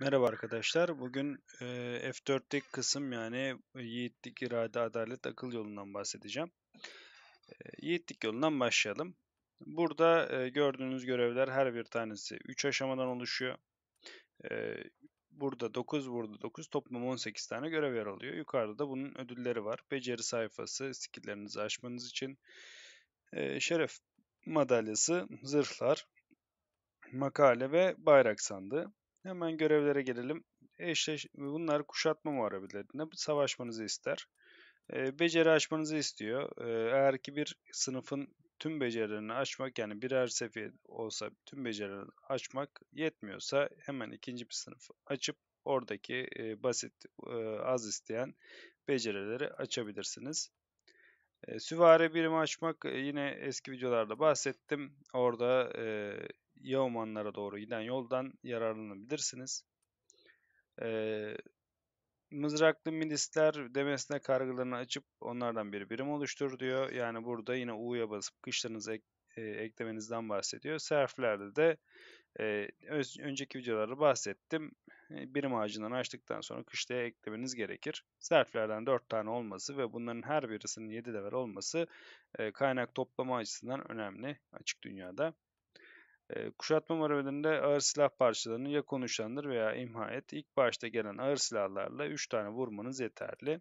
Merhaba arkadaşlar. Bugün e, F4'teki kısım yani e, yiğitlik, irade, adalet, akıl yolundan bahsedeceğim. E, yiğitlik yolundan başlayalım. Burada e, gördüğünüz görevler her bir tanesi 3 aşamadan oluşuyor. E, burada 9, burada 9 toplam 18 tane görev yer alıyor. Yukarıda da bunun ödülleri var. Beceri sayfası, skilllerinizi açmanız için. E, şeref madalyası, zırhlar, makale ve bayrak sandığı. Hemen görevlere gelelim. Eşleş Bunlar kuşatma muharebelerinde savaşmanızı ister. E, beceri açmanızı istiyor. E, eğer ki bir sınıfın tüm becerilerini açmak yani birer seviye olsa tüm becerilerini açmak yetmiyorsa hemen ikinci bir sınıf açıp oradaki e, basit e, az isteyen becerileri açabilirsiniz. E, süvari birimi açmak e, yine eski videolarda bahsettim. Orada e, Yeomanlara doğru giden yoldan yararlanabilirsiniz. Ee, mızraklı milisler demesine kargılarını açıp onlardan bir birim oluştur diyor. Yani burada yine U'ya basıp kışlarınızı ek, e, eklemenizden bahsediyor. Serflerde de e, öz, önceki videolarda bahsettim. E, birim ağacından açtıktan sonra kışlaya eklemeniz gerekir. Serflerden 4 tane olması ve bunların her birisinin 7 level olması e, kaynak toplama açısından önemli açık dünyada. E, kuşatma manevralarında ağır silah parçalarını ya konuşlandır veya imha et. İlk başta gelen ağır silahlarla 3 tane vurmanız yeterli.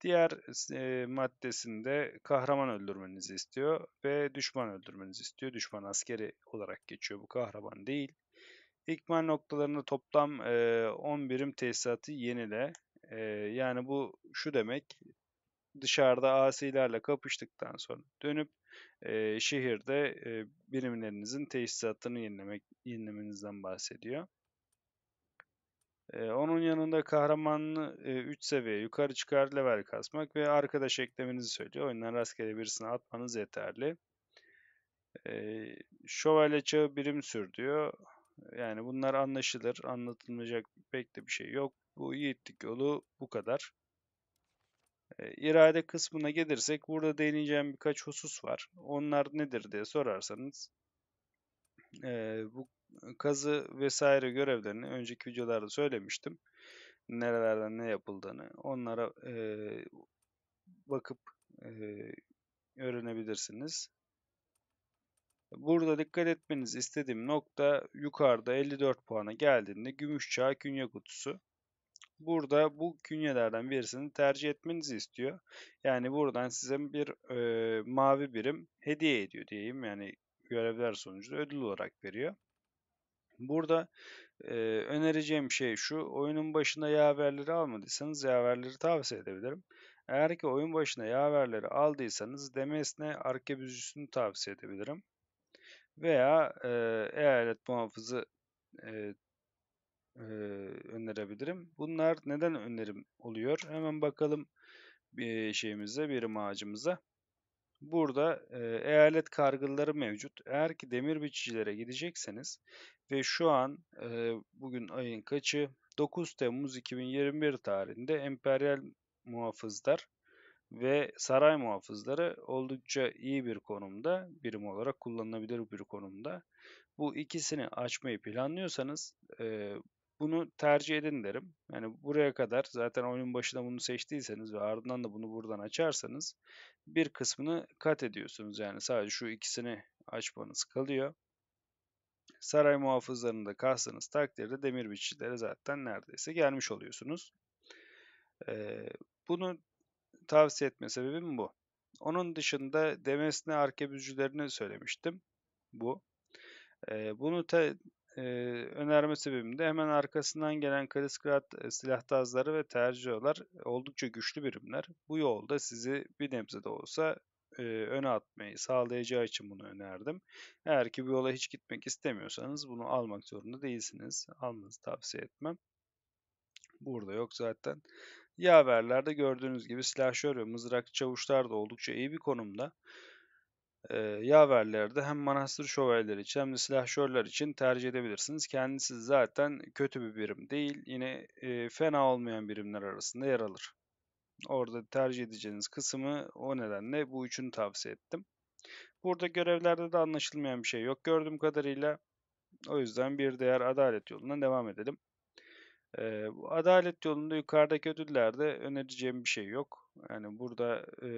Diğer e, maddesinde kahraman öldürmenizi istiyor ve düşman öldürmenizi istiyor. Düşman askeri olarak geçiyor bu kahraman değil. İkmal noktalarında toplam e, 10 birim tesisatı yenile. E, yani bu şu demek dışarıda asilerle kapıştıktan sonra dönüp e, şehirde e, birimlerinizin tesisatını yenilemek, yenilemenizden bahsediyor. E, onun yanında kahramanını 3 e, seviye yukarı çıkar level kasmak ve arkadaş eklemenizi söylüyor. Oyundan rastgele birisini atmanız yeterli. E, şövalye çağı birim sür diyor. Yani bunlar anlaşılır, anlatılmayacak pek de bir şey yok. Bu yiğitlik yolu bu kadar. İrade kısmına gelirsek burada değineceğim birkaç husus var. Onlar nedir diye sorarsanız bu kazı vesaire görevlerini önceki videolarda söylemiştim. Nerelerden ne yapıldığını onlara bakıp öğrenebilirsiniz. Burada dikkat etmeniz istediğim nokta yukarıda 54 puana geldiğinde gümüş çağ künye kutusu burada bu künyelerden birisini tercih etmenizi istiyor. Yani buradan size bir e, mavi birim hediye ediyor diyeyim. Yani görevler sonucu ödül olarak veriyor. Burada e, önereceğim şey şu. Oyunun başında yaverleri almadıysanız yaverleri tavsiye edebilirim. Eğer ki oyun başına yaverleri aldıysanız demesine arkebüzcüsünü tavsiye edebilirim. Veya e, eyalet muhafızı e, e, önerebilirim. Bunlar neden önerim oluyor? Hemen bakalım e, şeyimize, birim ağacımıza. Burada e, eyalet kargıları mevcut. Eğer ki demir biçicilere gidecekseniz ve şu an e, bugün ayın kaçı? 9 Temmuz 2021 tarihinde emperyal muhafızlar ve saray muhafızları oldukça iyi bir konumda, birim olarak kullanılabilir bir konumda. Bu ikisini açmayı planlıyorsanız e, bunu tercih edin derim. Yani buraya kadar zaten oyunun başında bunu seçtiyseniz ve ardından da bunu buradan açarsanız bir kısmını kat ediyorsunuz. Yani sadece şu ikisini açmanız kalıyor. Saray muhafızlarını da kastığınız takdirde demir biçicilere zaten neredeyse gelmiş oluyorsunuz. Ee, bunu tavsiye etme sebebim bu. Onun dışında demesine arkebüzcülerini söylemiştim. Bu. Ee, bunu te önerme sebebim de hemen arkasından gelen Kaliskrat silahtazları ve terciolar oldukça güçlü birimler. Bu yolda sizi bir nebze de olsa öne atmayı sağlayacağı için bunu önerdim. Eğer ki bu yola hiç gitmek istemiyorsanız bunu almak zorunda değilsiniz. Almanızı tavsiye etmem. Burada yok zaten. Yaverlerde gördüğünüz gibi silahşör ve mızrakçı çavuşlar da oldukça iyi bir konumda e, yaverlerde hem manastır şövalyeleri için hem de silahşörler için tercih edebilirsiniz. Kendisi zaten kötü bir birim değil. Yine e, fena olmayan birimler arasında yer alır. Orada tercih edeceğiniz kısmı o nedenle bu üçünü tavsiye ettim. Burada görevlerde de anlaşılmayan bir şey yok gördüğüm kadarıyla. O yüzden bir değer adalet yoluna devam edelim. E, bu adalet yolunda yukarıdaki ödüllerde önereceğim bir şey yok. Yani burada e,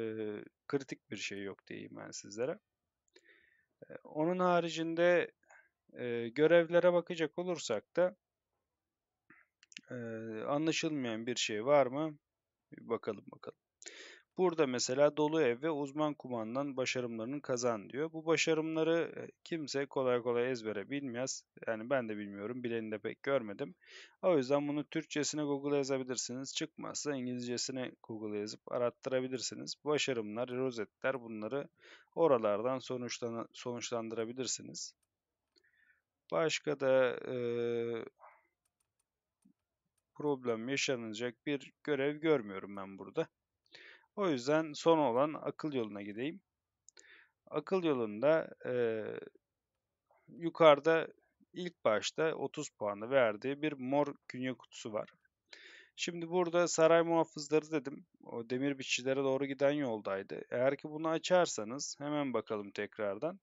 kritik bir şey yok diyeyim ben sizlere. E, onun haricinde e, görevlere bakacak olursak da e, anlaşılmayan bir şey var mı? Bir bakalım bakalım. Burada mesela dolu ev ve uzman kumandan başarımlarını kazan diyor. Bu başarımları e, kimse kolay kolay ezbere bilmez. Yani ben de bilmiyorum. Bileni de pek görmedim. O yüzden bunu Türkçesine Google yazabilirsiniz. Çıkmazsa İngilizcesine Google yazıp arattırabilirsiniz. Başarımlar, rozetler bunları oralardan sonuçlan sonuçlandırabilirsiniz. Başka da e, problem yaşanacak bir görev görmüyorum ben burada. O yüzden son olan akıl yoluna gideyim. Akıl yolunda e, yukarıda ilk başta 30 puanı verdiği bir mor künye kutusu var. Şimdi burada saray muhafızları dedim. O demir biçicilere doğru giden yoldaydı. Eğer ki bunu açarsanız hemen bakalım tekrardan.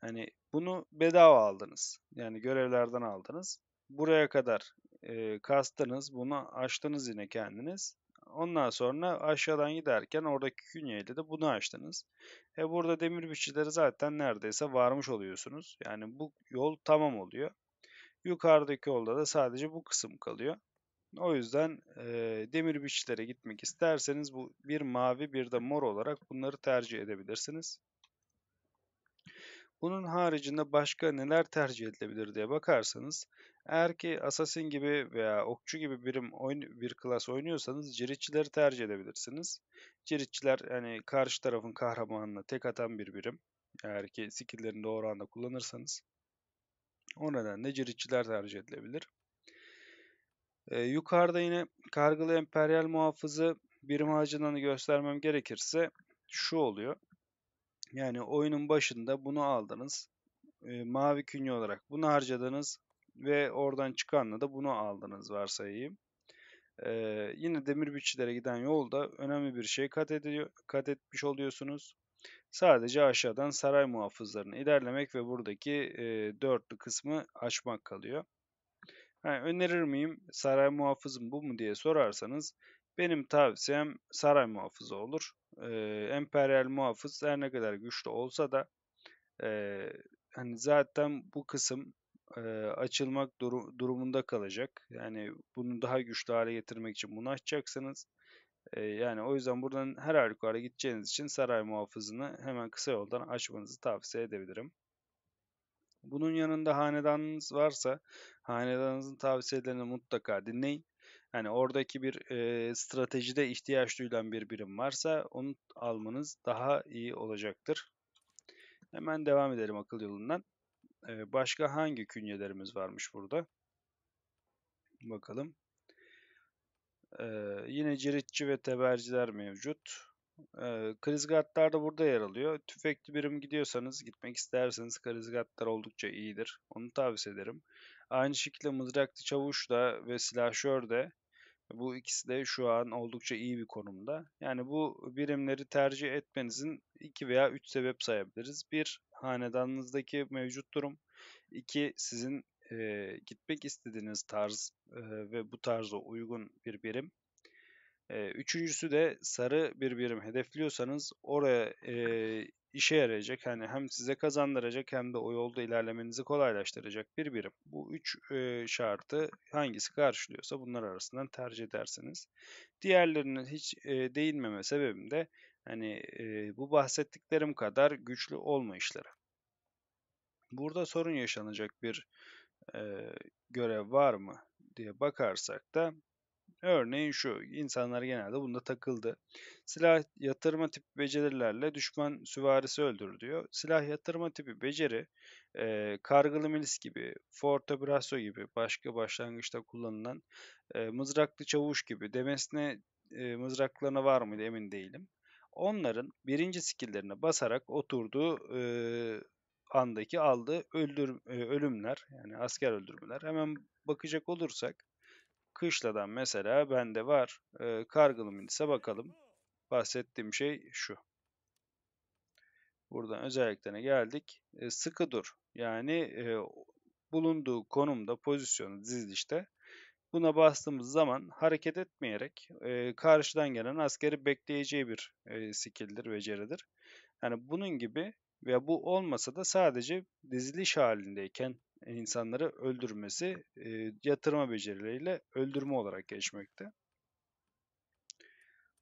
Hani bunu bedava aldınız. Yani görevlerden aldınız. Buraya kadar e, kastınız. Bunu açtınız yine kendiniz. Ondan sonra aşağıdan giderken oradaki künyeyle de bunu açtınız. E burada demir biçileri zaten neredeyse varmış oluyorsunuz. Yani bu yol tamam oluyor. Yukarıdaki yolda da sadece bu kısım kalıyor. O yüzden e, demir biçilere gitmek isterseniz bu bir mavi bir de mor olarak bunları tercih edebilirsiniz. Bunun haricinde başka neler tercih edilebilir diye bakarsanız eğer ki Assassin gibi veya Okçu gibi birim oyun, bir klas oynuyorsanız ciritçileri tercih edebilirsiniz. Ciritçiler yani karşı tarafın kahramanına tek atan bir birim. Eğer ki skill'lerini doğru anda kullanırsanız. O nedenle ciritçiler tercih edilebilir. Ee, yukarıda yine Kargılı Emperyal Muhafızı birim ağacından göstermem gerekirse şu oluyor. Yani oyunun başında bunu aldınız. E, mavi künye olarak bunu harcadınız. Ve oradan çıkanla da bunu aldınız varsayayım. E, yine demir bütçelere giden yolda önemli bir şey kat, ediyor, kat etmiş oluyorsunuz. Sadece aşağıdan saray muhafızlarını ilerlemek ve buradaki e, dörtlü kısmı açmak kalıyor. Yani önerir miyim saray muhafızım bu mu diye sorarsanız benim tavsiyem saray muhafızı olur. E, emperyal muhafız her ne kadar güçlü olsa da e, hani zaten bu kısım e, açılmak dur- durumunda kalacak. Yani bunu daha güçlü hale getirmek için bunu açacaksınız. E, yani o yüzden buradan her halükarda gideceğiniz için saray muhafızını hemen kısa yoldan açmanızı tavsiye edebilirim. Bunun yanında hanedanınız varsa hanedanınızın tavsiyelerini mutlaka dinleyin. Hani oradaki bir e, stratejide ihtiyaç duyulan bir birim varsa onu almanız daha iyi olacaktır. Hemen devam edelim akıl yolundan. E, başka hangi künyelerimiz varmış burada? Bakalım. E, yine ciritçi ve teberciler mevcut. E, krizgatlar da burada yer alıyor. Tüfekli birim gidiyorsanız, gitmek isterseniz krizgatlar oldukça iyidir. Onu tavsiye ederim. Aynı şekilde mızraklı çavuş da ve silahşör de bu ikisi de şu an oldukça iyi bir konumda. Yani bu birimleri tercih etmenizin iki veya üç sebep sayabiliriz. 1. Hanedanınızdaki mevcut durum. İki, Sizin e, gitmek istediğiniz tarz e, ve bu tarza uygun bir birim. E, üçüncüsü de sarı bir birim hedefliyorsanız oraya e, işe yarayacak. Hani hem size kazandıracak hem de o yolda ilerlemenizi kolaylaştıracak bir birim. Bu üç e, şartı hangisi karşılıyorsa bunlar arasından tercih edersiniz. Diğerlerinin hiç e, değinmeme sebebim de hani e, bu bahsettiklerim kadar güçlü olmayışları. Burada sorun yaşanacak bir e, görev var mı diye bakarsak da Örneğin şu, insanlar genelde bunda takıldı. Silah yatırma tipi becerilerle düşman süvarisi öldür diyor. Silah yatırma tipi beceri, e, kargılı milis gibi, forte brasso gibi, başka başlangıçta kullanılan e, mızraklı çavuş gibi, demesine e, mızraklarına var mıydı emin değilim. Onların birinci skilllerine basarak oturduğu e, andaki aldığı öldür, e, ölümler, yani asker öldürmeler. Hemen bakacak olursak Kışladan mesela bende var. E, kargılı mindise bakalım. Bahsettiğim şey şu. Buradan özelliklerine geldik. E, sıkı dur. Yani e, bulunduğu konumda, pozisyonu, dizilişte buna bastığımız zaman hareket etmeyerek e, karşıdan gelen askeri bekleyeceği bir e, skill'dir, beceridir. Yani bunun gibi ve bu olmasa da sadece diziliş halindeyken insanları öldürmesi e, yatırma becerileriyle öldürme olarak geçmekte.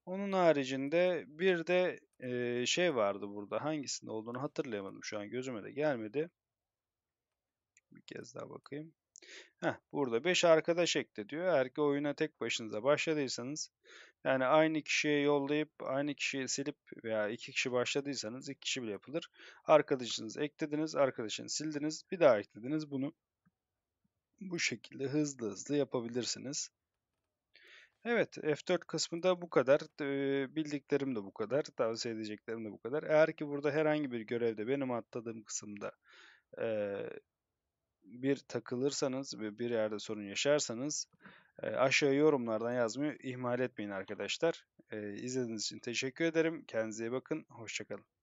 Onun haricinde bir de e, şey vardı burada. Hangisinde olduğunu hatırlayamadım şu an. Gözüme de gelmedi. Bir kez daha bakayım. Heh, burada 5 arkadaş ekle diyor. Eğer ki oyuna tek başınıza başladıysanız yani aynı kişiye yollayıp aynı kişiye silip veya iki kişi başladıysanız iki kişi bile yapılır. Arkadaşınızı eklediniz, arkadaşını sildiniz, bir daha eklediniz bunu. Bu şekilde hızlı hızlı yapabilirsiniz. Evet F4 kısmında bu kadar. Bildiklerim de bu kadar. Tavsiye edeceklerim de bu kadar. Eğer ki burada herhangi bir görevde benim atladığım kısımda e, bir takılırsanız ve bir yerde sorun yaşarsanız e, aşağı yorumlardan yazmayı ihmal etmeyin arkadaşlar. E, izlediğiniz için teşekkür ederim. Kendinize iyi bakın. Hoşçakalın.